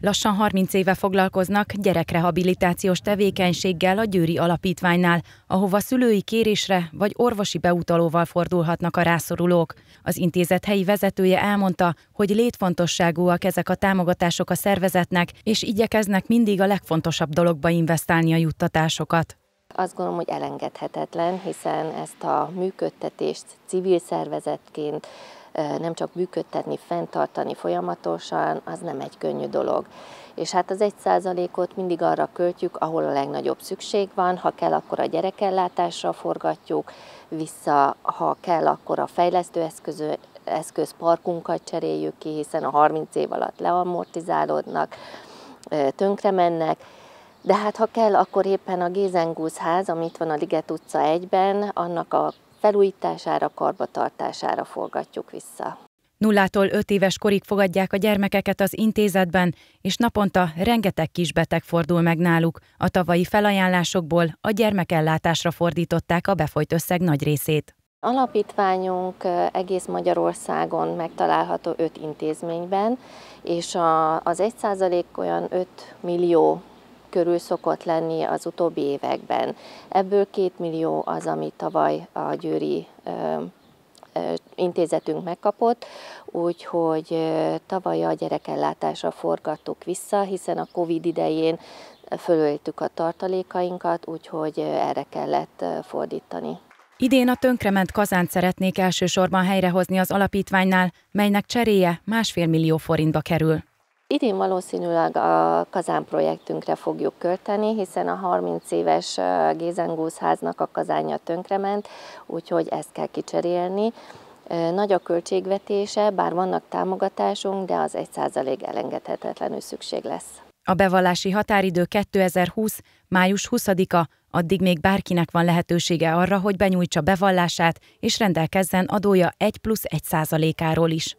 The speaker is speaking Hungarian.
Lassan 30 éve foglalkoznak gyerekrehabilitációs tevékenységgel a Győri Alapítványnál, ahova szülői kérésre vagy orvosi beutalóval fordulhatnak a rászorulók. Az intézet helyi vezetője elmondta, hogy létfontosságúak ezek a támogatások a szervezetnek, és igyekeznek mindig a legfontosabb dologba investálni a juttatásokat. Azt gondolom, hogy elengedhetetlen, hiszen ezt a működtetést civil szervezetként nem csak működtetni, fenntartani folyamatosan, az nem egy könnyű dolog. És hát az egy százalékot mindig arra költjük, ahol a legnagyobb szükség van, ha kell, akkor a gyerekellátásra forgatjuk, vissza, ha kell, akkor a fejlesztő eszközö, eszközparkunkat cseréljük ki, hiszen a 30 év alatt leamortizálódnak, tönkre mennek, de hát ha kell, akkor éppen a Gézengúz ház, amit van a Liget utca 1-ben, annak a felújítására, karbatartására forgatjuk vissza. Nullától öt éves korig fogadják a gyermekeket az intézetben, és naponta rengeteg kisbeteg fordul meg náluk. A tavalyi felajánlásokból a gyermekellátásra fordították a befolyt összeg nagy részét. Alapítványunk egész Magyarországon megtalálható öt intézményben, és az 1% olyan 5 millió körül szokott lenni az utóbbi években. Ebből két millió az, amit tavaly a győri intézetünk megkapott, úgyhogy tavaly a gyerekellátásra forgattuk vissza, hiszen a Covid idején fölöltük a tartalékainkat, úgyhogy erre kellett fordítani. Idén a tönkrement kazánt szeretnék elsősorban helyrehozni az alapítványnál, melynek cseréje másfél millió forintba kerül. Idén valószínűleg a kazán projektünkre fogjuk költeni, hiszen a 30 éves háznak a kazánja tönkrement, úgyhogy ezt kell kicserélni. Nagy a költségvetése, bár vannak támogatásunk, de az 1% elengedhetetlenül szükség lesz. A bevallási határidő 2020. május 20-a, addig még bárkinek van lehetősége arra, hogy benyújtsa bevallását és rendelkezzen adója 1 plusz 1 százalékáról is.